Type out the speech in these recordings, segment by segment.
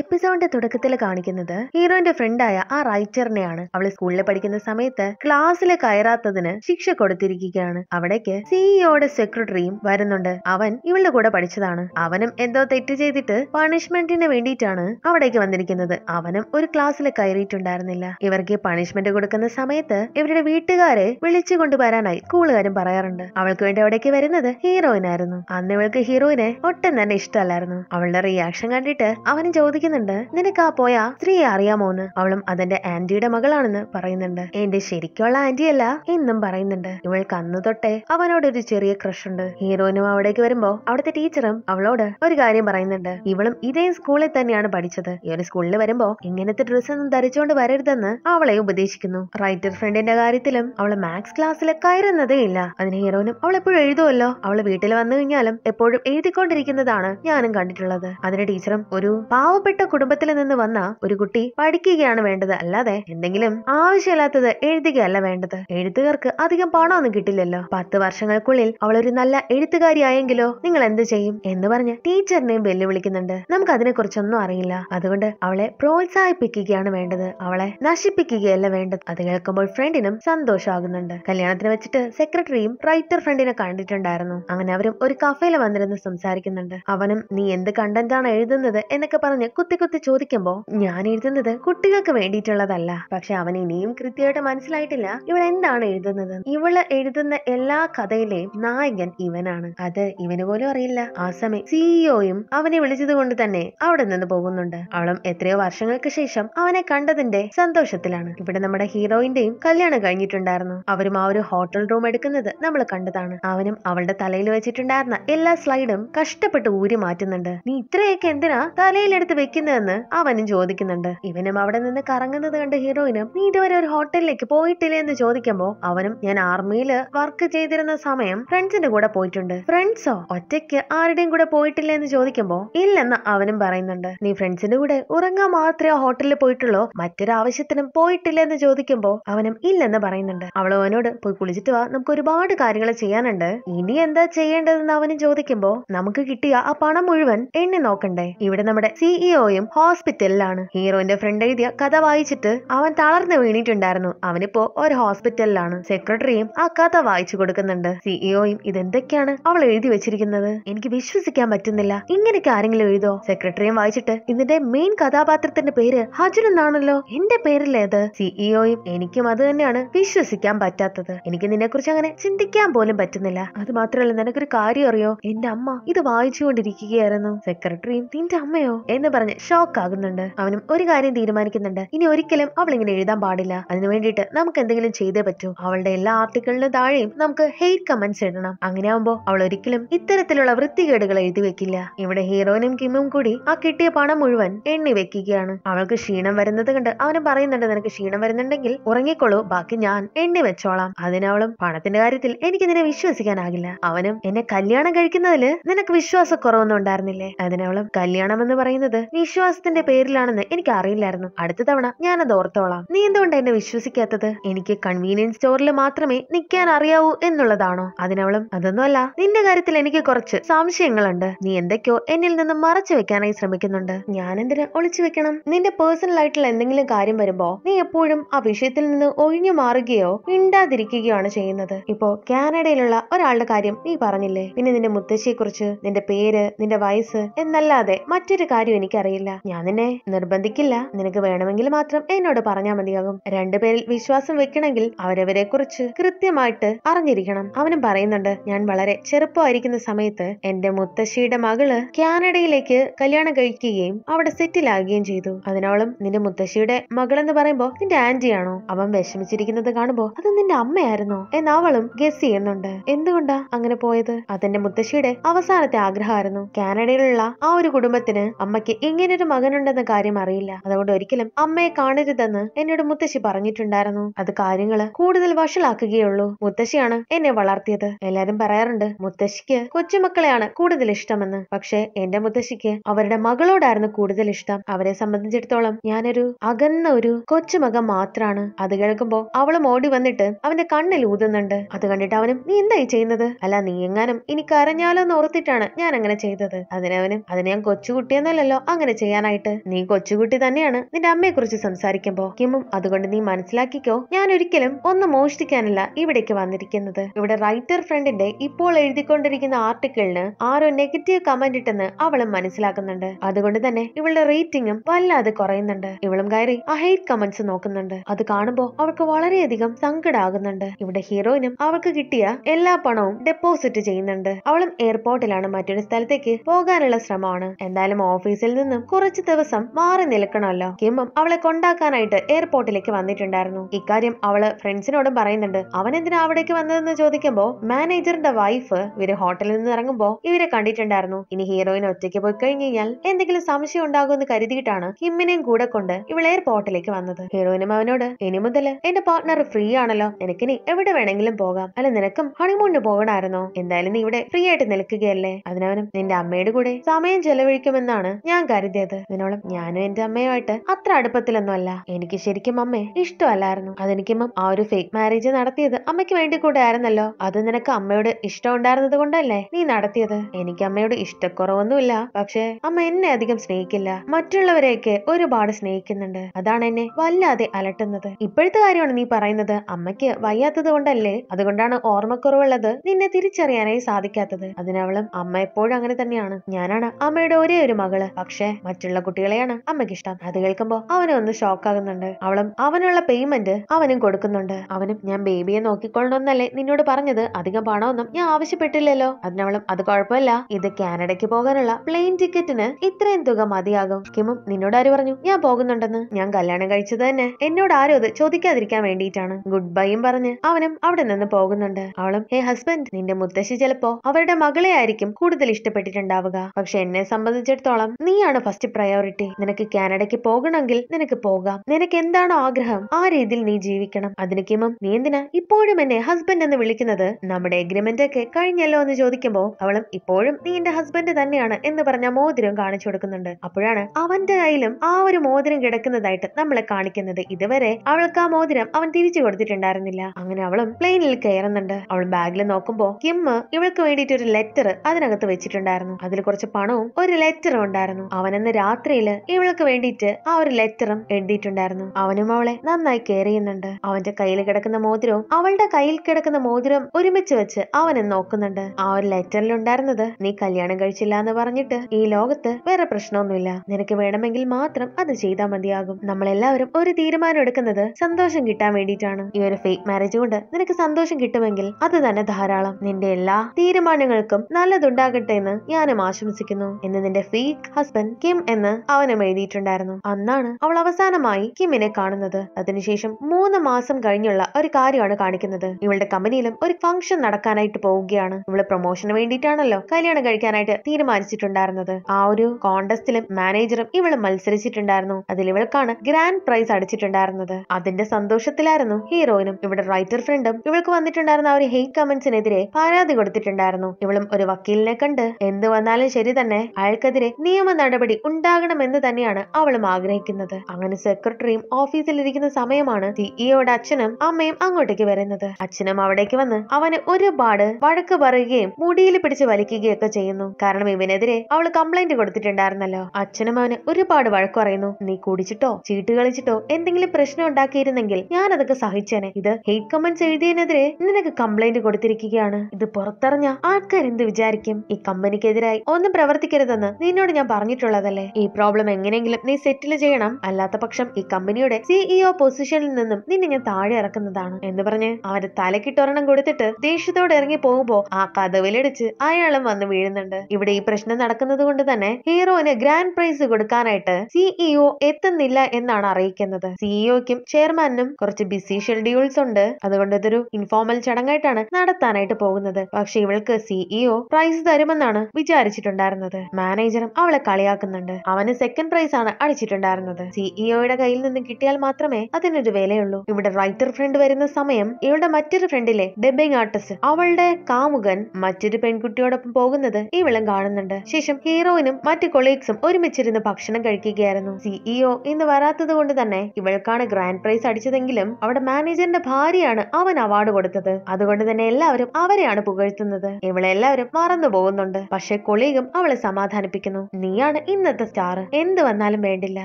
എപ്പിസോഡിന്റെ തുടക്കത്തിൽ കാണിക്കുന്നത് ഹീറോന്റെ ഫ്രണ്ടായ ആ റൈറ്ററിനെയാണ് അവൾ സ്കൂളിൽ പഠിക്കുന്ന സമയത്ത് ക്ലാസ്സിൽ കയറാത്തതിന് ശിക്ഷ കൊടുത്തിരിക്കുകയാണ് അവിടേക്ക് സിഇഒയുടെ e സെക്രട്ടറിയും വരുന്നുണ്ട് അവൻ ഇവളുടെ കൂടെ പഠിച്ചതാണ് അവനും എന്തോ തെറ്റ് ചെയ്തിട്ട് പണിഷ്മെന്റിന് വേണ്ടിയിട്ടാണ് അവിടേക്ക് വന്നിരിക്കുന്നത് അവനും ഒരു ക്ലാസ്സിൽ കയറിയിട്ടുണ്ടായിരുന്നില്ല ഇവർക്ക് പണിഷ്മെന്റ് കൊടുക്കുന്ന സമയത്ത് ഇവരുടെ വീട്ടുകാരെ വിളിച്ചു കൊണ്ടുവരാനായി സ്കൂളുകാരും പറയാറുണ്ട് അവൾക്ക് വേണ്ടി അവിടേക്ക് വരുന്നത് ഹീറോയിനായിരുന്നു അന്ന് ഇവൾക്ക് ഹീറോയിനെ ഒട്ടും തന്നെ ഇഷ്ടമല്ലായിരുന്നു അവളുടെ റിയാക്ഷൻ കണ്ടിട്ട് അവൻ ചോദിക്കും ചോദിക്കുന്നുണ്ട് നിനക്ക് ആ പോയ സ്ത്രീയെ അറിയാമോന്ന് അവളും അതെന്റെ ആന്റിയുടെ മകളാണെന്ന് പറയുന്നുണ്ട് എന്റെ ശരിക്കുള്ള ആന്റിയല്ല എന്നും പറയുന്നുണ്ട് ഇവൾക്ക് അന്ന് തൊട്ടേ അവനോട് ഒരു ചെറിയ ക്രഷ് ഉണ്ട് ഹീറോയിനും അവിടേക്ക് വരുമ്പോ അവിടുത്തെ ടീച്ചറും അവളോട് ഒരു കാര്യം പറയുന്നുണ്ട് ഇവളും ഇതേ സ്കൂളിൽ തന്നെയാണ് പഠിച്ചത് ഈ ഒരു സ്കൂളിൽ വരുമ്പോ ഇങ്ങനത്തെ ഡ്രസ്സ് ഒന്നും ധരിച്ചുകൊണ്ട് വരരുതെന്ന് അവളെ ഉപദേശിക്കുന്നു റൈറ്റർ ഫ്രണ്ടിന്റെ കാര്യത്തിലും അവൾ മാത്സ് ക്ലാസ്സിൽ കയറുന്നതേ ഇല്ല അതിന് ഹീറോനും അവൾ എപ്പോഴും എഴുതുമല്ലോ അവൾ വീട്ടിൽ വന്നു കഴിഞ്ഞാലും എപ്പോഴും എഴുതിക്കൊണ്ടിരിക്കുന്നതാണ് ഞാനും കണ്ടിട്ടുള്ളത് അതിന് ടീച്ചറും ഒരു പാവപ്പെട്ട പാവപ്പെട്ട കുടുംബത്തിൽ നിന്ന് വന്ന ഒരു കുട്ടി പഠിക്കുകയാണ് വേണ്ടത് അല്ലാതെ എന്തെങ്കിലും ആവശ്യമില്ലാത്തത് എഴുതുകയല്ല വേണ്ടത് എഴുത്തുകാർക്ക് അധികം പണമൊന്നും കിട്ടില്ലല്ലോ പത്ത് വർഷങ്ങൾക്കുള്ളിൽ അവൾ ഒരു നല്ല എഴുത്തുകാരിയായെങ്കിലോ നിങ്ങൾ എന്ത് ചെയ്യും എന്ന് പറഞ്ഞ് ടീച്ചറിനെയും വെല്ലുവിളിക്കുന്നുണ്ട് നമുക്ക് കുറിച്ചൊന്നും അറിയില്ല അതുകൊണ്ട് അവളെ പ്രോത്സാഹിപ്പിക്കുകയാണ് വേണ്ടത് അവളെ നശിപ്പിക്കുകയല്ല വേണ്ടത് അത് കേൾക്കുമ്പോൾ ഫ്രണ്ടിനും സന്തോഷമാകുന്നുണ്ട് കല്യാണത്തിന് വെച്ചിട്ട് സെക്രട്ടറിയും റൈറ്റർ ഫ്രണ്ടിനെ കണ്ടിട്ടുണ്ടായിരുന്നു അങ്ങനെ അവരും ഒരു കഫയിൽ വന്നിരുന്ന് സംസാരിക്കുന്നുണ്ട് അവനും നീ എന്ത് കണ്ടന്റാണ് എഴുതുന്നത് എന്നൊക്കെ പറഞ്ഞ് കുത്തി കുത്തി ചോദിക്കുമ്പോൾ ഞാൻ എഴുതുന്നത് കുട്ടികൾക്ക് വേണ്ടിയിട്ടുള്ളതല്ല പക്ഷെ അവൻ ഇനിയും കൃത്യമായിട്ട് മനസ്സിലായിട്ടില്ല ഇവൾ എന്താണ് എഴുതുന്നത് ഇവള് എഴുതുന്ന എല്ലാ കഥയിലെയും നായകൻ ഇവനാണ് അത് ഇവന് പോലും അറിയില്ല ആ സമയം സിഇഒയും e അവനെ വിളിച്ചത് കൊണ്ട് തന്നെ അവിടെ നിന്ന് പോകുന്നുണ്ട് അവളും എത്രയോ വർഷങ്ങൾക്ക് ശേഷം അവനെ കണ്ടതിന്റെ സന്തോഷത്തിലാണ് ഇവിടെ നമ്മുടെ ഹീറോയിന്റെയും കല്യാണം കഴിഞ്ഞിട്ടുണ്ടായിരുന്നു അവരും ആ ഒരു ഹോട്ടൽ റൂം എടുക്കുന്നത് നമ്മൾ കണ്ടതാണ് അവനും അവളുടെ തലയിൽ വെച്ചിട്ടുണ്ടായിരുന്ന എല്ലാ സ്ലൈഡും കഷ്ടപ്പെട്ട് ഊരി മാറ്റുന്നുണ്ട് നീ ഇത്രയൊക്കെ എന്തിനാ തലയിലെടുത്ത് കഴിക്കുന്നതെന്ന് അവനും ചോദിക്കുന്നുണ്ട് ഇവനും അവിടെ നിന്ന് കറങ്ങുന്നത് കണ്ട് ഹീറോയിനും നീ ഇതുവരെ ഒരു ഹോട്ടലിലേക്ക് പോയിട്ടില്ലേ എന്ന് ചോദിക്കുമ്പോ അവനും ഞാൻ ആർമിയില് വർക്ക് ചെയ്തിരുന്ന സമയം ഫ്രണ്ട്സിന്റെ കൂടെ പോയിട്ടുണ്ട് ഫ്രണ്ട്സോ ഒറ്റയ്ക്ക് ആരുടെയും കൂടെ പോയിട്ടില്ല എന്ന് ചോദിക്കുമ്പോ ഇല്ലെന്ന് അവനും പറയുന്നുണ്ട് നീ ഫ്രണ്ട്സിന്റെ കൂടെ ഉറങ്ങാൻ മാത്രമേ ഹോട്ടലിൽ പോയിട്ടുള്ളൂ മറ്റൊരാവശ്യത്തിനും പോയിട്ടില്ല എന്ന് ചോദിക്കുമ്പോ അവനും ഇല്ലെന്ന് പറയുന്നുണ്ട് അവൾ അവനോട് പോയി കുളിച്ചിട്ട് വാ നമുക്ക് ഒരുപാട് കാര്യങ്ങൾ ചെയ്യാനുണ്ട് ഇനി എന്താ ചെയ്യേണ്ടതെന്ന് അവനും ചോദിക്കുമ്പോ നമുക്ക് കിട്ടിയ ആ പണം മുഴുവൻ എണ്ണി നോക്കണ്ടേ ഇവിടെ നമ്മുടെ സിഇഒ ഹീറോയും ഹോസ്പിറ്റലിലാണ് ഹീറോയിന്റെ ഫ്രണ്ട് എഴുതിയ കഥ വായിച്ചിട്ട് അവൻ തളർന്നു വീണിട്ടുണ്ടായിരുന്നു അവനിപ്പോ ഒരു ഹോസ്പിറ്റലിലാണ് സെക്രട്ടറിയും ആ കഥ വായിച്ചു കൊടുക്കുന്നുണ്ട് സിഇഒയും e ഇതെന്തൊക്കെയാണ് അവൾ എഴുതി വെച്ചിരിക്കുന്നത് എനിക്ക് വിശ്വസിക്കാൻ പറ്റുന്നില്ല ഇങ്ങനെയൊക്കെ ആരെങ്കിലും എഴുതോ സെക്രട്ടറിയും വായിച്ചിട്ട് ഇതിന്റെ മെയിൻ കഥാപാത്രത്തിന്റെ പേര് ഹജുൽ എന്നാണല്ലോ എന്റെ പേരിലേത് സിഇഒയും e എനിക്കും അത് തന്നെയാണ് വിശ്വസിക്കാൻ പറ്റാത്തത് എനിക്ക് നിന്നെ കുറിച്ച് അങ്ങനെ ചിന്തിക്കാൻ പോലും പറ്റുന്നില്ല അത് മാത്രമല്ല നിനക്കൊരു കാര്യം അറിയോ എന്റെ അമ്മ ഇത് വായിച്ചുകൊണ്ടിരിക്കുകയായിരുന്നു സെക്രട്ടറിയും നിന്റെ അമ്മയോ എന്ന് പറഞ്ഞ് ഷോക്ക് ആകുന്നുണ്ട് അവനും ഒരു കാര്യം തീരുമാനിക്കുന്നുണ്ട് ഇനി ഒരിക്കലും അവൾ ഇങ്ങനെ എഴുതാൻ പാടില്ല അതിനു വേണ്ടിയിട്ട് നമുക്ക് എന്തെങ്കിലും ചെയ്തേ പറ്റൂ അവളുടെ എല്ലാ ആർട്ടിക്കിളിന് താഴെയും നമുക്ക് ഹെയ്റ്റ് കമന്റ്സ് ഇടണം ആവുമ്പോ അവൾ ഒരിക്കലും ഇത്തരത്തിലുള്ള വൃത്തികേടുകൾ എഴുതി വെക്കില്ല ഇവിടെ ഹീറോയിനും കിമ്മും കൂടി ആ കിട്ടിയ പണം മുഴുവൻ എണ്ണി വെക്കുകയാണ് അവൾക്ക് ക്ഷീണം വരുന്നത് കണ്ട് അവനും പറയുന്നുണ്ട് നിനക്ക് ക്ഷീണം വരുന്നുണ്ടെങ്കിൽ ഉറങ്ങിക്കോളൂ ബാക്കി ഞാൻ എണ്ണി വെച്ചോളാം അതിനവളും പണത്തിന്റെ കാര്യത്തിൽ എനിക്ക് നിന്നെ വിശ്വസിക്കാനാകില്ല അവനും എന്നെ കല്യാണം കഴിക്കുന്നതിൽ നിനക്ക് വിശ്വാസക്കുറവൊന്നും ഉണ്ടായിരുന്നില്ലേ അതിനവളും കല്യാണം എന്ന് പറയുന്നത് വിശ്വാസത്തിന്റെ പേരിലാണെന്ന് എനിക്ക് അറിയില്ലായിരുന്നു അടുത്ത തവണ അത് ഓർത്തോളാം നീ എന്തുകൊണ്ട് എന്നെ വിശ്വസിക്കാത്തത് എനിക്ക് കൺവീനിയൻസ് സ്റ്റോറിൽ മാത്രമേ നിൽക്കാൻ അറിയാവൂ എന്നുള്ളതാണോ അതിനവളും അതൊന്നുമല്ല നിന്റെ കാര്യത്തിൽ എനിക്ക് കുറച്ച് സംശയങ്ങളുണ്ട് നീ എന്തൊക്കെയോ എന്നിൽ നിന്ന് മറച്ചു വെക്കാനായി ശ്രമിക്കുന്നുണ്ട് ഞാൻ എന്തിനു ഒളിച്ചു വെക്കണം നിന്റെ പേഴ്സണൽ ആയിട്ടുള്ള എന്തെങ്കിലും കാര്യം വരുമ്പോ നീ എപ്പോഴും ആ വിഷയത്തിൽ നിന്ന് ഒഴിഞ്ഞു മാറുകയോ മിണ്ടാതിരിക്കുകയോ ആണ് ചെയ്യുന്നത് ഇപ്പോ കാനഡയിലുള്ള ഒരാളുടെ കാര്യം നീ പറഞ്ഞില്ലേ പിന്നെ നിന്റെ മുത്തശ്ശിയെ കുറിച്ച് നിന്റെ പേര് നിന്റെ വയസ്സ് എന്നല്ലാതെ മറ്റൊരു കാര്യം എനിക്ക് എനിക്കറിയില്ല ഞാൻ നിന്നെ നിർബന്ധിക്കില്ല നിനക്ക് വേണമെങ്കിൽ മാത്രം എന്നോട് പറഞ്ഞാൽ മതിയാകും രണ്ടുപേരിൽ വിശ്വാസം വെക്കണമെങ്കിൽ അവരവരെ കുറിച്ച് കൃത്യമായിട്ട് അറിഞ്ഞിരിക്കണം അവനും പറയുന്നുണ്ട് ഞാൻ വളരെ ചെറുപ്പമായിരിക്കുന്ന സമയത്ത് എന്റെ മുത്തശ്ശിയുടെ മകള് കാനഡയിലേക്ക് കല്യാണം കഴിക്കുകയും അവിടെ സെറ്റിൽ ആകുകയും ചെയ്തു അതിനോളം നിന്റെ മുത്തശ്ശിയുടെ മകളെന്ന് പറയുമ്പോ നിന്റെ ആന്റിയാണോ അവൻ വിഷമിച്ചിരിക്കുന്നത് കാണുമ്പോ അത് നിന്റെ അമ്മയായിരുന്നോ എന്ന് അവളും ഗസ് ചെയ്യുന്നുണ്ട് എന്തുകൊണ്ടാ അങ്ങനെ പോയത് അതെന്റെ മുത്തശ്ശിയുടെ അവസാനത്തെ ആഗ്രഹമായിരുന്നു കാനഡയിലുള്ള ആ ഒരു കുടുംബത്തിന് അമ്മയ്ക്ക് ഇങ്ങനൊരു മകനുണ്ടെന്ന കാര്യം അറിയില്ല അതുകൊണ്ട് ഒരിക്കലും അമ്മയെ കാണരുതെന്ന് എന്നോട് മുത്തശ്ശി പറഞ്ഞിട്ടുണ്ടായിരുന്നു അത് കാര്യങ്ങള് കൂടുതൽ വഷളാക്കുകയുള്ളൂ മുത്തശ്ശിയാണ് എന്നെ വളർത്തിയത് എല്ലാരും പറയാറുണ്ട് മുത്തശ്ശിക്ക് കൊച്ചുമക്കളെയാണ് കൂടുതൽ ഇഷ്ടമെന്ന് പക്ഷേ എന്റെ മുത്തശ്ശിക്ക് അവരുടെ മകളോടായിരുന്നു കൂടുതൽ ഇഷ്ടം അവരെ സംബന്ധിച്ചിടത്തോളം ഞാനൊരു അകന്ന ഒരു കൊച്ചുമകൻ മാത്രാണ് അത് കേൾക്കുമ്പോ അവളും ഓടി വന്നിട്ട് അവന്റെ കണ്ണിൽ ഊതുന്നുണ്ട് അത് കണ്ടിട്ട് അവനും നീ എന്തായി ചെയ്യുന്നത് അല്ല നീ എങ്ങാനും ഇനി കരഞ്ഞാലോ എന്ന് ഓർത്തിട്ടാണ് ഞാൻ അങ്ങനെ ചെയ്തത് അതിനവനും അതിനെ ഞാൻ കൊച്ചുകുട്ടിയെന്നല്ലോ അങ്ങനെ അങ്ങനെ ചെയ്യാനായിട്ട് നീ കൊച്ചുകുട്ടി തന്നെയാണ് നിന്റെ അമ്മയെ കുറിച്ച് സംസാരിക്കുമ്പോ കിമും അതുകൊണ്ട് നീ മനസ്സിലാക്കിക്കോ ഞാൻ ഒരിക്കലും ഒന്ന് മോഷ്ടിക്കാനല്ല ഇവിടേക്ക് വന്നിരിക്കുന്നത് ഇവിടെ റൈറ്റർ ഫ്രണ്ടിന്റെ ഇപ്പോൾ എഴുതിക്കൊണ്ടിരിക്കുന്ന ആർട്ടിക്കിളിന് ആരോ നെഗറ്റീവ് കമന്റ് ഇട്ടെന്ന് അവളും മനസ്സിലാക്കുന്നുണ്ട് അതുകൊണ്ട് തന്നെ ഇവളുടെ റേറ്റിംഗും വല്ലാതെ കുറയുന്നുണ്ട് ഇവളും കയറി ആ ഹെയ്റ്റ് കമന്റ്സ് നോക്കുന്നുണ്ട് അത് കാണുമ്പോൾ അവൾക്ക് വളരെയധികം സങ്കടാകുന്നുണ്ട് ഇവിടെ ഹീറോയിനും അവൾക്ക് കിട്ടിയ എല്ലാ പണവും ഡെപ്പോസിറ്റ് ചെയ്യുന്നുണ്ട് അവളും എയർപോർട്ടിലാണ് മറ്റൊരു സ്ഥലത്തേക്ക് പോകാനുള്ള ശ്രമമാണ് എന്തായാലും ഓഫീസിൽ നിന്ന് നിന്നും കുറച്ച് ദിവസം മാറി നിൽക്കണമല്ലോ കിമ്മും അവളെ കൊണ്ടാക്കാനായിട്ട് എയർപോർട്ടിലേക്ക് വന്നിട്ടുണ്ടായിരുന്നു ഇക്കാര്യം അവള് ഫ്രണ്ട്സിനോടും പറയുന്നുണ്ട് അവൻ എന്തിനാ അവിടേക്ക് വന്നതെന്ന് ചോദിക്കുമ്പോ മാനേജറിന്റെ വൈഫ് ഇവര് ഹോട്ടലിൽ നിന്ന് ഇറങ്ങുമ്പോ ഇവരെ കണ്ടിട്ടുണ്ടായിരുന്നു ഇനി ഹീറോയിൻ ഒറ്റയ്ക്ക് പോയി കഴിഞ്ഞു കഴിഞ്ഞാൽ എന്തെങ്കിലും സംശയം ഉണ്ടാകുമെന്ന് കരുതിയിട്ടാണ് കിമ്മിനെയും കൂടെ കൊണ്ട് ഇവൾ എയർപോർട്ടിലേക്ക് വന്നത് ഹീറോയിനും അവനോട് ഇനി മുതൽ എന്റെ പാർട്ണർ ഫ്രീ ആണല്ലോ നിനക്കിനി എവിടെ വേണമെങ്കിലും പോകാം അല്ല നിനക്കും ഹണിമൂണിന് പോകണമായിരുന്നോ എന്തായാലും നീ ഇവിടെ ഫ്രീ ആയിട്ട് നിൽക്കുകയല്ലേ അതിനവനും നിന്റെ അമ്മയുടെ കൂടെ സമയം ചെലവഴിക്കുമെന്നാണ് ഞാൻ കരുതിയത് ഇതിനോളം ഞാനും എന്റെ അമ്മയുമായിട്ട് അത്ര അടുപ്പത്തിലൊന്നും അല്ല എനിക്ക് ശരിക്കും അമ്മ ഇഷ്ടമല്ലായിരുന്നു അതെനിക്കും ആ ഒരു ഫേക്ക് മാരേജ് നടത്തിയത് അമ്മയ്ക്ക് വേണ്ടി കൂടെ ആയിരുന്നല്ലോ അത് നിനക്ക് അമ്മയോട് ഇഷ്ടം ഉണ്ടായിരുന്നത് കൊണ്ടല്ലേ നീ നടത്തിയത് എനിക്ക് അമ്മയോട് ഇഷ്ടക്കുറവൊന്നുമില്ല പക്ഷെ അമ്മ എന്നെ അധികം സ്നേഹിക്കില്ല മറ്റുള്ളവരെയൊക്കെ ഒരുപാട് സ്നേഹിക്കുന്നുണ്ട് അതാണ് എന്നെ വല്ലാതെ അലട്ടുന്നത് ഇപ്പോഴത്തെ കാര്യമാണ് നീ പറയുന്നത് അമ്മയ്ക്ക് വയ്യാത്തത് കൊണ്ടല്ലേ അതുകൊണ്ടാണ് ഓർമ്മക്കുറവുള്ളത് നിന്നെ തിരിച്ചറിയാനായി സാധിക്കാത്തത് അതിനവളും അമ്മ എപ്പോഴും അങ്ങനെ തന്നെയാണ് ഞാനാണ് അമ്മയുടെ ഒരേ ഒരു മകള് പക്ഷെ മറ്റുള്ള കുട്ടികളെയാണ് ഇഷ്ടം അത് കേൾക്കുമ്പോൾ അവനും ഒന്ന് ഷോക്ക് ആകുന്നുണ്ട് അവളും അവനുള്ള പേയ്മെന്റ് അവനും കൊടുക്കുന്നുണ്ട് അവനും ഞാൻ ബേബിയെ നോക്കിക്കൊള്ളണമെന്നല്ലേ നിന്നോട് പറഞ്ഞത് അധികം പണമൊന്നും ഞാൻ ആവശ്യപ്പെട്ടില്ലല്ലോ അതിനവളും അത് കുഴപ്പമില്ല ഇത് കാനഡയ്ക്ക് പോകാനുള്ള പ്ലെയിൻ ടിക്കറ്റിന് ഇത്രയും തുക മതിയാകും കിമും നിന്നോട് ആര് പറഞ്ഞു ഞാൻ പോകുന്നുണ്ടെന്ന് ഞാൻ കല്യാണം കഴിച്ചത് തന്നെ എന്നോട് ആരും അത് ചോദിക്കാതിരിക്കാൻ വേണ്ടിയിട്ടാണ് ഗുഡ് ബൈയും പറഞ്ഞ് അവനും അവിടെ നിന്ന് പോകുന്നുണ്ട് അവളും ഹേ ഹസ്ബൻഡ് നിന്റെ മുത്തശ്ശി ചിലപ്പോ അവരുടെ മകളെ ആയിരിക്കും കൂടുതൽ ഇഷ്ടപ്പെട്ടിട്ടുണ്ടാവുക പക്ഷെ എന്നെ സംബന്ധിച്ചിടത്തോളം നീയാണ് എന്താണ് ഫസ്റ്റ് പ്രയോറിറ്റി നിനക്ക് കാനഡയ്ക്ക് പോകണമെങ്കിൽ നിനക്ക് പോകാം നിനക്ക് എന്താണോ ആഗ്രഹം ആ രീതിയിൽ നീ ജീവിക്കണം അതിന് നീ എന്തിനാ ഇപ്പോഴും എന്നെ ഹസ്ബൻഡ് എന്ന് വിളിക്കുന്നത് നമ്മുടെ എഗ്രിമെന്റ് ഒക്കെ കഴിഞ്ഞല്ലോ എന്ന് ചോദിക്കുമ്പോൾ അവളും ഇപ്പോഴും നീ എന്റെ ഹസ്ബൻഡ് തന്നെയാണ് എന്ന് പറഞ്ഞ മോതിരം കാണിച്ചു കൊടുക്കുന്നുണ്ട് അപ്പോഴാണ് അവന്റെ കയ്യിലും ആ ഒരു മോതിരം കിടക്കുന്നതായിട്ട് നമ്മളെ കാണിക്കുന്നത് ഇതുവരെ അവൾക്ക് ആ മോതിരം അവൻ തിരിച്ചു കൊടുത്തിട്ടുണ്ടായിരുന്നില്ല അങ്ങനെ അവളും പ്ലെയിനിൽ കയറുന്നുണ്ട് അവൾ ബാഗിൽ നോക്കുമ്പോൾ കിമ്മ് ഇവൾക്ക് വേണ്ടിയിട്ട് ഒരു ലെറ്റർ അതിനകത്ത് വെച്ചിട്ടുണ്ടായിരുന്നു അതിൽ കുറച്ച് പണവും ഒരു ലെറ്ററും ഉണ്ടായിരുന്നു അവനെന്ന് രാത്രിയില് ഇവൾക്ക് വേണ്ടിയിട്ട് ആ ഒരു ലെറ്ററും എഴുതിയിട്ടുണ്ടായിരുന്നു അവനും അവളെ നന്നായി കെയർ ചെയ്യുന്നുണ്ട് അവന്റെ കയ്യിൽ കിടക്കുന്ന മോതിരവും അവളുടെ കയ്യിൽ കിടക്കുന്ന മോതിരം ഒരുമിച്ച് വെച്ച് അവനെ നോക്കുന്നുണ്ട് ആ ഒരു ലെറ്ററിൽ ഉണ്ടായിരുന്നത് നീ കല്യാണം കഴിച്ചില്ല എന്ന് പറഞ്ഞിട്ട് ഈ ലോകത്ത് വേറെ പ്രശ്നമൊന്നുമില്ല നിനക്ക് വേണമെങ്കിൽ മാത്രം അത് ചെയ്താൽ മതിയാകും നമ്മളെല്ലാവരും ഒരു തീരുമാനം എടുക്കുന്നത് സന്തോഷം കിട്ടാൻ വേണ്ടിയിട്ടാണ് ഈ ഒരു ഫേക്ക് മാരേജ് കൊണ്ട് നിനക്ക് സന്തോഷം കിട്ടുമെങ്കിൽ അത് തന്നെ ധാരാളം നിന്റെ എല്ലാ തീരുമാനങ്ങൾക്കും നല്ലതുണ്ടാകട്ടെ എന്ന് ഞാനും ആശംസിക്കുന്നു എന്ന് നിന്റെ ഫേക്ക് ഹസ്ബൻഡ് കിം എന്ന് അവനും എഴുതിയിട്ടുണ്ടായിരുന്നു അന്നാണ് അവൾ അവസാനമായി കിമ്മിനെ കാണുന്നത് അതിനുശേഷം മൂന്ന് മാസം കഴിഞ്ഞുള്ള ഒരു കാര്യമാണ് കാണിക്കുന്നത് ഇവളുടെ കമ്പനിയിലും ഒരു ഫംഗ്ഷൻ നടക്കാനായിട്ട് പോവുകയാണ് ഇവള് പ്രൊമോഷന് വേണ്ടിയിട്ടാണല്ലോ കല്യാണം കഴിക്കാനായിട്ട് തീരുമാനിച്ചിട്ടുണ്ടായിരുന്നത് ആ ഒരു കോണ്ടസ്റ്റിലും മാനേജറും ഇവള് മത്സരിച്ചിട്ടുണ്ടായിരുന്നു അതിൽ ഇവൾക്കാണ് ഗ്രാൻഡ് പ്രൈസ് അടിച്ചിട്ടുണ്ടായിരുന്നത് അതിന്റെ സന്തോഷത്തിലായിരുന്നു ഹീറോയിനും ഇവിടെ റൈറ്റർ ഫ്രണ്ടും ഇവൾക്ക് വന്നിട്ടുണ്ടായിരുന്ന ഒരു ഹെയ്റ്റ് കമന്റ്സിനെതിരെ പരാതി കൊടുത്തിട്ടുണ്ടായിരുന്നു ഇവളും ഒരു വക്കീലിനെ കണ്ട് എന്ത് വന്നാലും ശരി തന്നെ അയാൾക്കെതിരെ നിയമ നടപടി ഉണ്ടാകണമെന്ന് തന്നെയാണ് അവളും ആഗ്രഹിക്കുന്നത് അങ്ങനെ സെക്രട്ടറിയും ഓഫീസിലിരിക്കുന്ന സമയമാണ് സിഇഒയുടെ e അച്ഛനും അമ്മയും അങ്ങോട്ടേക്ക് വരുന്നത് അച്ഛനും അവിടേക്ക് വന്ന് അവന് ഒരുപാട് വഴക്ക് പറയുകയും മുടിയിൽ പിടിച്ച് വലിക്കുകയൊക്കെ ചെയ്യുന്നു കാരണം ഇവനെതിരെ അവൾ കംപ്ലൈന്റ് കൊടുത്തിട്ടുണ്ടായിരുന്നല്ലോ അച്ഛനും അവന് ഒരുപാട് വഴക്ക് പറയുന്നു നീ കുടിച്ചിട്ടോ ചീട്ട് കളിച്ചിട്ടോ എന്തെങ്കിലും പ്രശ്നം ഉണ്ടാക്കിയിരുന്നെങ്കിൽ ഞാൻ അതൊക്കെ സഹിച്ചേനെ ഇത് ഹെയ്റ്റ് കമന്റ്സ് എഴുതിയതിനെതിരെ നിനക്ക് കംപ്ലൈന്റ് കൊടുത്തിരിക്കുകയാണ് ഇത് പുറത്തറിഞ്ഞ ആൾക്കാർ എന്ത് വിചാരിക്കും ഈ കമ്പനിക്കെതിരായി ഒന്നും പ്രവർത്തിക്കരുതെന്ന് നിന്നോട് ഞാൻ പറഞ്ഞിട്ടുള്ള ഉള്ളതല്ലേ ഈ പ്രോബ്ലം എങ്ങനെയെങ്കിലും നീ സെറ്റിൽ ചെയ്യണം അല്ലാത്ത പക്ഷം ഈ കമ്പനിയുടെ സിഇഒ പൊസിഷനിൽ നിന്നും നിന്നെ ഞാൻ താഴെ ഇറക്കുന്നതാണ് എന്ന് പറഞ്ഞ് അവന്റെ തലക്കിട്ടൊരെണ്ണം കൊടുത്തിട്ട് ദേഷ്യത്തോടെ ഇറങ്ങി പോകുമ്പോ ആ കഥവിലടിച്ച് അയാളും വന്ന് വീഴുന്നുണ്ട് ഇവിടെ ഈ പ്രശ്നം നടക്കുന്നത് കൊണ്ട് തന്നെ ഹീറോയിന് ഗ്രാൻഡ് പ്രൈസ് കൊടുക്കാനായിട്ട് സിഇഒ e എത്തുന്നില്ല എന്നാണ് അറിയിക്കുന്നത് സിഇഒക്കും e ചെയർമാനും കുറച്ച് ബിസി ഷെഡ്യൂൾസ് ഉണ്ട് അതുകൊണ്ട് ഇതൊരു ഇൻഫോർമൽ ചടങ്ങായിട്ടാണ് നടത്താനായിട്ട് പോകുന്നത് പക്ഷെ ഇവൾക്ക് സിഇഒ പ്രൈസ് e തരുമെന്നാണ് വിചാരിച്ചിട്ടുണ്ടായിരുന്നത് മാനേജറും അവളെ കളിയാക്കി മനസ്സിലാക്കുന്നുണ്ട് അവന് സെക്കൻഡ് പ്രൈസ് ആണ് അടിച്ചിട്ടുണ്ടായിരുന്നത് സിഇഒയുടെ e കയ്യിൽ നിന്ന് കിട്ടിയാൽ മാത്രമേ അതിനൊരു വിലയുള്ളൂ ഇവിടെ റൈറ്റർ ഫ്രണ്ട് വരുന്ന സമയം ഇവളുടെ മറ്റൊരു ഫ്രണ്ടിലെ ഡബിംഗ് ആർട്ടിസ്റ്റ് അവളുടെ കാമുകൻ മറ്റൊരു പെൺകുട്ടിയോടൊപ്പം പോകുന്നത് ഇവളും കാണുന്നുണ്ട് ശേഷം ഹീറോയിനും മറ്റു കൊളീഗ്സും ഒരുമിച്ചിരുന്ന് ഭക്ഷണം കഴിക്കുകയായിരുന്നു സിഇഒ e ഇന്ന് വരാത്തത് കൊണ്ട് തന്നെ ഇവൾക്കാണ് ഗ്രാൻഡ് പ്രൈസ് അടിച്ചതെങ്കിലും അവിടെ മാനേജറിന്റെ ഭാര്യയാണ് അവൻ അവാർഡ് കൊടുത്തത് അതുകൊണ്ട് തന്നെ എല്ലാവരും അവരെയാണ് പുകഴ്ത്തുന്നത് ഇവളെല്ലാവരും മറന്നു പോകുന്നുണ്ട് പക്ഷെ കൊളീഗും അവളെ സമാധാനിപ്പിക്കുന്നു നീയാണ് ഇന്നത്തെ സ്റ്റാർ എന്ത് വന്നാലും വേണ്ടില്ല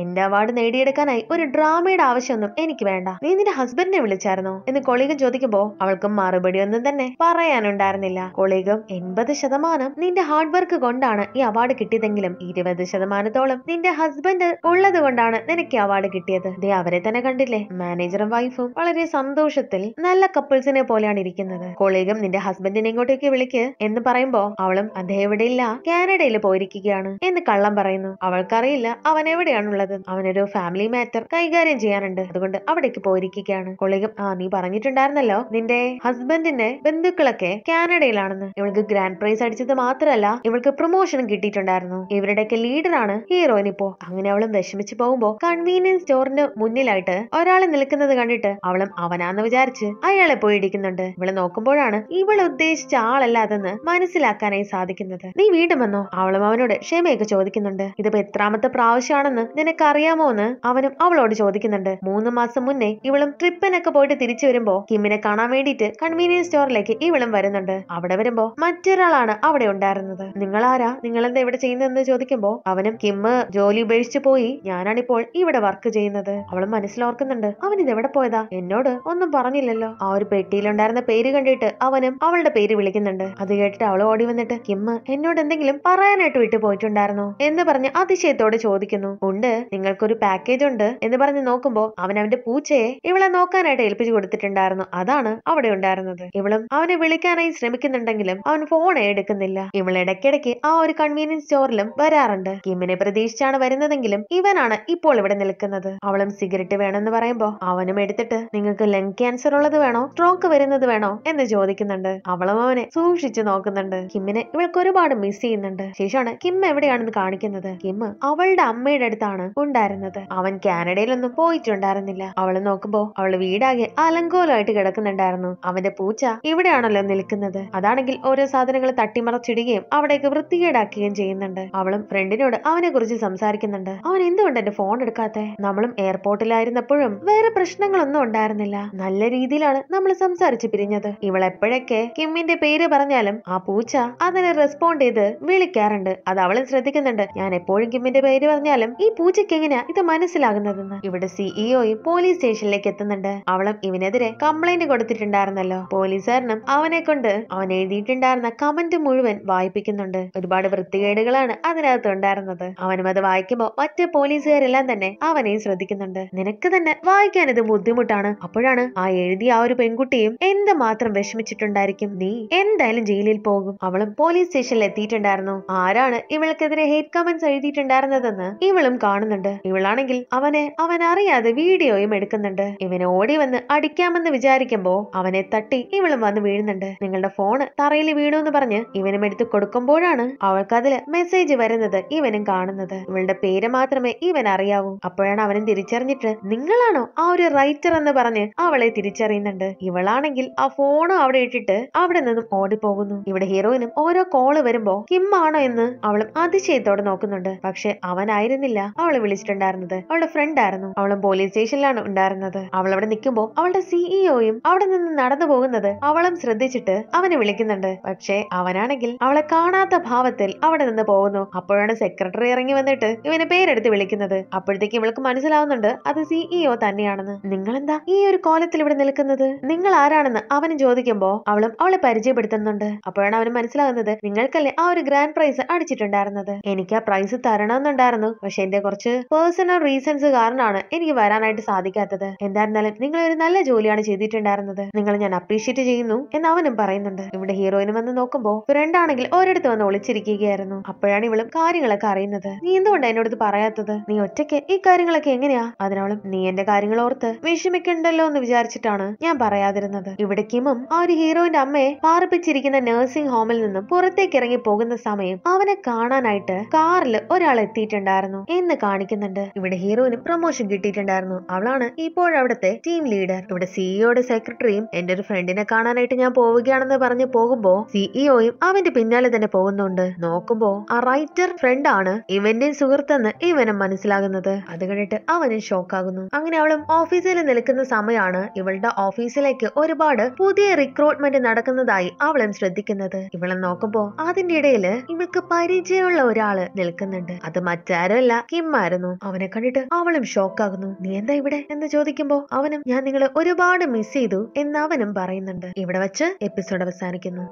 എന്റെ അവാർഡ് നേടിയെടുക്കാനായി ഒരു ഡ്രാമയുടെ ആവശ്യമൊന്നും എനിക്ക് വേണ്ട നീ നിന്റെ ഹസ്ബൻഡിനെ വിളിച്ചായിരുന്നോ എന്ന് കൊളീഗം ചോദിക്കുമ്പോ അവൾക്ക് മറുപടി ഒന്നും തന്നെ പറയാനുണ്ടായിരുന്നില്ല കൊളീഗം എൺപത് ശതമാനം നിന്റെ ഹാർഡ് വർക്ക് കൊണ്ടാണ് ഈ അവാർഡ് കിട്ടിയതെങ്കിലും ഇരുപത് ശതമാനത്തോളം നിന്റെ ഹസ്ബൻഡ് ഉള്ളത് കൊണ്ടാണ് നിനക്ക് അവാർഡ് കിട്ടിയത് ദേ അവരെ തന്നെ കണ്ടില്ലേ മാനേജറും വൈഫും വളരെ സന്തോഷത്തിൽ നല്ല കപ്പിൾസിനെ പോലെയാണ് ഇരിക്കുന്നത് കൊളീഗം നിന്റെ ഹസ്ബൻഡിനെ ഇങ്ങോട്ടേക്ക് വിളിക്ക് എന്ന് പറയുമ്പോ അവളും അദ്ദേഹം ഇവിടെ ഇല്ല കാനഡയിൽ പോയിരിക്കുകയാണ് എന്ന് കള്ളം പറയുന്നു അവൾക്കറിയില്ല അവൻ എവിടെയാണുള്ളത് അവനൊരു ഫാമിലി മാറ്റർ കൈകാര്യം ചെയ്യാനുണ്ട് അതുകൊണ്ട് അവിടേക്ക് പോയിരിക്കുകയാണ് കൊളികം ആ നീ പറഞ്ഞിട്ടുണ്ടായിരുന്നല്ലോ നിന്റെ ഹസ്ബൻഡിന്റെ ബന്ധുക്കളൊക്കെ കാനഡയിലാണെന്ന് ഇവൾക്ക് ഗ്രാൻഡ് പ്രൈസ് അടിച്ചത് മാത്രമല്ല ഇവൾക്ക് പ്രൊമോഷനും കിട്ടിയിട്ടുണ്ടായിരുന്നു ഇവരുടെയൊക്കെ ലീഡറാണ് ഹീറോയിൻ ഇപ്പോ അങ്ങനെ അവളും വിഷമിച്ചു പോകുമ്പോ കൺവീനിയൻസ് സ്റ്റോറിന് മുന്നിലായിട്ട് ഒരാളെ നിൽക്കുന്നത് കണ്ടിട്ട് അവളും അവനാന്ന് വിചാരിച്ച് അയാളെ പോയി ഇടിക്കുന്നുണ്ട് ഇവളെ നോക്കുമ്പോഴാണ് ഇവൾ ഉദ്ദേശിച്ച ആളല്ല അതെന്ന് മനസ്സിലാക്കാനായി സാധിക്കുന്നത് നീ വീണ്ടും വന്നോ അവളും അവനോട് ക്ഷമയൊക്കെ ചോദിക്കുന്നു ചോദിക്കുന്നുണ്ട് ഇതിപ്പോ എത്രാമത്തെ പ്രാവശ്യമാണെന്ന് നിനക്കറിയാമോ എന്ന് അവനും അവളോട് ചോദിക്കുന്നുണ്ട് മൂന്ന് മാസം മുന്നേ ഇവളും ട്രിപ്പിനൊക്കെ പോയിട്ട് തിരിച്ചു വരുമ്പോ കിമ്മിനെ കാണാൻ വേണ്ടിയിട്ട് കൺവീനിയൻസ് സ്റ്റോറിലേക്ക് ഇവളും വരുന്നുണ്ട് അവിടെ വരുമ്പോ മറ്റൊരാളാണ് അവിടെ ഉണ്ടായിരുന്നത് നിങ്ങൾ ആരാ നിങ്ങൾ എന്താ ഇവിടെ ചെയ്യുന്നതെന്ന് ചോദിക്കുമ്പോ അവനും കിമ്മ് ജോലി ഉപേക്ഷിച്ചു പോയി ഞാനാണിപ്പോൾ ഇവിടെ വർക്ക് ചെയ്യുന്നത് അവൾ മനസ്സിലോർക്കുന്നുണ്ട് അവൻ ഇതെവിടെ പോയതാ എന്നോട് ഒന്നും പറഞ്ഞില്ലല്ലോ ആ ഒരു പെട്ടിയിലുണ്ടായിരുന്ന പേര് കണ്ടിട്ട് അവനും അവളുടെ പേര് വിളിക്കുന്നുണ്ട് അത് കേട്ടിട്ട് അവൾ ഓടി വന്നിട്ട് കിമ്മ് എന്നോട് എന്തെങ്കിലും പറയാനായിട്ട് വിട്ടു പോയിട്ടുണ്ടായിരുന്നു എന്ന് പറഞ്ഞ് അതിശയത്തോടെ ചോദിക്കുന്നു ഉണ്ട് നിങ്ങൾക്കൊരു പാക്കേജ് ഉണ്ട് എന്ന് പറഞ്ഞ് നോക്കുമ്പോൾ അവൻ അവന്റെ പൂച്ചയെ ഇവളെ നോക്കാനായിട്ട് ഏൽപ്പിച്ചു കൊടുത്തിട്ടുണ്ടായിരുന്നു അതാണ് അവിടെ ഉണ്ടായിരുന്നത് ഇവളും അവനെ വിളിക്കാനായി ശ്രമിക്കുന്നുണ്ടെങ്കിലും അവൻ ഫോൺ എടുക്കുന്നില്ല ഇവൾ ഇടയ്ക്കിടയ്ക്ക് ആ ഒരു കൺവീനിയൻസ് സ്റ്റോറിലും വരാറുണ്ട് കിമ്മിനെ പ്രതീക്ഷിച്ചാണ് വരുന്നതെങ്കിലും ഇവനാണ് ഇപ്പോൾ ഇവിടെ നിൽക്കുന്നത് അവളും സിഗരറ്റ് വേണമെന്ന് പറയുമ്പോൾ അവനും എടുത്തിട്ട് നിങ്ങൾക്ക് ലങ് ക്യാൻസർ ഉള്ളത് വേണോ സ്ട്രോക്ക് വരുന്നത് വേണോ എന്ന് ചോദിക്കുന്നുണ്ട് അവളും അവനെ സൂക്ഷിച്ചു നോക്കുന്നുണ്ട് കിമ്മിനെ ഇവൾക്ക് ഒരുപാട് മിസ് ചെയ്യുന്നുണ്ട് ശേഷമാണ് കിം എവിടെയാണെന്ന് കാണിക്കുന്നത് കാണിക്കുന്നത് കിം അവളുടെ അമ്മയുടെ അടുത്താണ് ഉണ്ടായിരുന്നത് അവൻ കാനഡയിലൊന്നും പോയിട്ടുണ്ടായിരുന്നില്ല അവളെ നോക്കുമ്പോ അവൾ വീടാകെ അലങ്കോലമായിട്ട് കിടക്കുന്നുണ്ടായിരുന്നു അവന്റെ പൂച്ച ഇവിടെയാണല്ലോ നിൽക്കുന്നത് അതാണെങ്കിൽ ഓരോ സാധനങ്ങൾ തട്ടിമറച്ചിടുകയും അവിടേക്ക് വൃത്തികേടാക്കുകയും ചെയ്യുന്നുണ്ട് അവളും ഫ്രണ്ടിനോട് അവനെ കുറിച്ച് സംസാരിക്കുന്നുണ്ട് അവൻ എന്തുകൊണ്ട് എന്റെ ഫോൺ എടുക്കാത്തെ നമ്മളും എയർപോർട്ടിലായിരുന്നപ്പോഴും വേറെ പ്രശ്നങ്ങളൊന്നും ഉണ്ടായിരുന്നില്ല നല്ല രീതിയിലാണ് നമ്മൾ സംസാരിച്ച് പിരിഞ്ഞത് ഇവളെപ്പോഴൊക്കെ കിമ്മിന്റെ പേര് പറഞ്ഞാലും ആ പൂച്ച അതിനെ റെസ്പോണ്ട് ചെയ്ത് വിളിക്കാറുണ്ട് അത് അവളും ശ്രദ്ധിക്കുന്നുണ്ട് ഞാൻ എപ്പോഴും കിമ്മിന്റെ പേര് പറഞ്ഞാലും ഈ പൂച്ചയ്ക്ക് എങ്ങനെയാ ഇത് മനസ്സിലാകുന്നതെന്ന് ഇവിടെ സിഇഒയും പോലീസ് സ്റ്റേഷനിലേക്ക് എത്തുന്നുണ്ട് അവളും ഇവനെതിരെ കംപ്ലൈന്റ് കൊടുത്തിട്ടുണ്ടായിരുന്നല്ലോ പോലീസുകാരനും അവനെ കൊണ്ട് അവൻ എഴുതിയിട്ടുണ്ടായിരുന്ന കമന്റ് മുഴുവൻ വായിപ്പിക്കുന്നുണ്ട് ഒരുപാട് വൃത്തികേടുകളാണ് അതിനകത്ത് ഉണ്ടായിരുന്നത് അവനും അത് വായിക്കുമ്പോ മറ്റ് പോലീസുകാരെല്ലാം തന്നെ അവനെയും ശ്രദ്ധിക്കുന്നുണ്ട് നിനക്ക് തന്നെ വായിക്കാൻ ഇത് ബുദ്ധിമുട്ടാണ് അപ്പോഴാണ് ആ എഴുതിയ ആ ഒരു പെൺകുട്ടിയും എന്ത് മാത്രം വിഷമിച്ചിട്ടുണ്ടായിരിക്കും നീ എന്തായാലും ജയിലിൽ പോകും അവളും പോലീസ് സ്റ്റേഷനിൽ എത്തിയിട്ടുണ്ടായിരുന്നു ആരാണ് ഇവൾക്കെതിരെ ഹേറ്റ് കമന്റ്സ് എഴുതിയിട്ടുണ്ടായിരുന്നതെന്ന് ഇവളും കാണുന്നുണ്ട് ഇവളാണെങ്കിൽ അവനെ അവൻ അറിയാതെ വീഡിയോയും എടുക്കുന്നുണ്ട് ഇവനെ ഓടി വന്ന് അടിക്കാമെന്ന് വിചാരിക്കുമ്പോ അവനെ തട്ടി ഇവളും വന്ന് വീഴുന്നുണ്ട് നിങ്ങളുടെ ഫോണ് തറയിൽ വീണു എന്ന് പറഞ്ഞ് ഇവനും എടുത്ത് കൊടുക്കുമ്പോഴാണ് അവൾക്ക് അതിൽ മെസ്സേജ് വരുന്നത് ഇവനും കാണുന്നത് ഇവളുടെ പേര് മാത്രമേ ഇവൻ അറിയാവൂ അപ്പോഴാണ് അവനും തിരിച്ചറിഞ്ഞിട്ട് നിങ്ങളാണോ ആ ഒരു റൈറ്റർ എന്ന് പറഞ്ഞ് അവളെ തിരിച്ചറിയുന്നുണ്ട് ഇവളാണെങ്കിൽ ആ ഫോണും അവിടെ ഇട്ടിട്ട് അവിടെ നിന്നും ഓടിപ്പോകുന്നു ഇവിടെ ഹീറോയിനും ഓരോ കോള് വരുമ്പോ കിമ്മാണോ എന്ന് അവളും അതിശയത്തോടെ നോക്കുന്നുണ്ട് പക്ഷെ അവനായിരുന്നില്ല അവളെ വിളിച്ചിട്ടുണ്ടായിരുന്നത് അവളുടെ ഫ്രണ്ട് ആയിരുന്നു അവളും പോലീസ് സ്റ്റേഷനിലാണ് ഉണ്ടായിരുന്നത് അവൾ അവിടെ നിൽക്കുമ്പോൾ അവളുടെ സിഇഒയും e അവിടെ നിന്ന് നടന്നു പോകുന്നത് അവളും ശ്രദ്ധിച്ചിട്ട് അവനെ വിളിക്കുന്നുണ്ട് പക്ഷേ അവനാണെങ്കിൽ അവളെ കാണാത്ത ഭാവത്തിൽ അവിടെ നിന്ന് പോകുന്നു അപ്പോഴാണ് സെക്രട്ടറി ഇറങ്ങി വന്നിട്ട് ഇവനെ പേരെടുത്ത് വിളിക്കുന്നത് അപ്പോഴത്തേക്ക് ഇവൾക്ക് മനസ്സിലാവുന്നുണ്ട് അത് സിഇഒ e തന്നെയാണെന്ന് നിങ്ങളെന്താ ഈ ഒരു കോലത്തിൽ ഇവിടെ നിൽക്കുന്നത് നിങ്ങൾ ആരാണെന്ന് അവനും ചോദിക്കുമ്പോൾ അവളും അവളെ പരിചയപ്പെടുത്തുന്നുണ്ട് അപ്പോഴാണ് അവന് മനസ്സിലാകുന്നത് നിങ്ങൾക്കല്ലേ ആ ഒരു ഗ്രാൻഡ് പ്രൈസ് അടിച്ചിട്ടുണ്ടായിരുന്നത് എനിക്ക് പ്രൈസ് തരണമെന്നുണ്ടായിരുന്നു പക്ഷെ എന്റെ കുറച്ച് പേഴ്സണൽ റീസൺസ് കാരണമാണ് എനിക്ക് വരാനായിട്ട് സാധിക്കാത്തത് എന്തായിരുന്നാലും നിങ്ങൾ ഒരു നല്ല ജോലിയാണ് ചെയ്തിട്ടുണ്ടായിരുന്നത് നിങ്ങൾ ഞാൻ അപ്രീഷിയേറ്റ് ചെയ്യുന്നു എന്ന് അവനും പറയുന്നുണ്ട് ഇവിടെ ഹീറോയിനും വന്ന് നോക്കുമ്പോൾ ഫ്രണ്ട് ആണെങ്കിൽ ഒരിടത്ത് വന്ന് ഒളിച്ചിരിക്കുകയായിരുന്നു അപ്പോഴാണ് ഇവളും കാര്യങ്ങളൊക്കെ അറിയുന്നത് നീ എന്തുകൊണ്ട് എന്നോട് പറയാത്തത് നീ ഒറ്റയ്ക്ക് ഈ കാര്യങ്ങളൊക്കെ എങ്ങനെയാ അതിനവളും നീ എന്റെ കാര്യങ്ങൾ ഓർത്ത് വിഷമിക്കണ്ടല്ലോ എന്ന് വിചാരിച്ചിട്ടാണ് ഞാൻ പറയാതിരുന്നത് ഇവിടെ കിമും ആ ഒരു ഹീറോയിന്റെ അമ്മയെ പാർപ്പിച്ചിരിക്കുന്ന നഴ്സിംഗ് ഹോമിൽ നിന്നും പുറത്തേക്ക് ഇറങ്ങി പോകുന്ന സമയം അവനെ കാണാനായിട്ട് കാർ കാറിൽ ഒരാൾ എത്തിയിട്ടുണ്ടായിരുന്നു എന്ന് കാണിക്കുന്നുണ്ട് ഇവിടെ ഹീറോയിന് പ്രൊമോഷൻ കിട്ടിയിട്ടുണ്ടായിരുന്നു അവളാണ് ഇപ്പോഴവിടത്തെ ടീം ലീഡർ ഇവിടെ സിഇഒയുടെ e സെക്രട്ടറിയും എന്റെ ഒരു ഫ്രണ്ടിനെ കാണാനായിട്ട് ഞാൻ പോവുകയാണെന്ന് പറഞ്ഞ് പോകുമ്പോ സിഇഒയും e അവന്റെ പിന്നാലെ തന്നെ പോകുന്നുണ്ട് നോക്കുമ്പോ ആ റൈറ്റർ ഫ്രണ്ട് ആണ് ഇവന്റെ സുഹൃത്തെന്ന് ഇവനും മനസ്സിലാകുന്നത് അത് കണ്ടിട്ട് അവനും ഷോക്കാകുന്നു അങ്ങനെ അവളും ഓഫീസിൽ നിൽക്കുന്ന സമയമാണ് ഇവളുടെ ഓഫീസിലേക്ക് ഒരുപാട് പുതിയ റിക്രൂട്ട്മെന്റ് നടക്കുന്നതായി അവളും ശ്രദ്ധിക്കുന്നത് ഇവളെ നോക്കുമ്പോ അതിന്റെ ഇടയില് ഇവൾക്ക് പരിചയമുള്ള ഒരാള് നിൽക്കുന്നുണ്ട് അത് മറ്റാരല്ല കിമ്മായിരുന്നു അവനെ കണ്ടിട്ട് അവളും ഷോക്കാകുന്നു നീ എന്താ ഇവിടെ എന്ന് ചോദിക്കുമ്പോ അവനും ഞാൻ നിങ്ങളെ ഒരുപാട് മിസ് ചെയ്തു എന്ന് അവനും പറയുന്നുണ്ട് ഇവിടെ വെച്ച് എപ്പിസോഡ് അവസാനിക്കുന്നു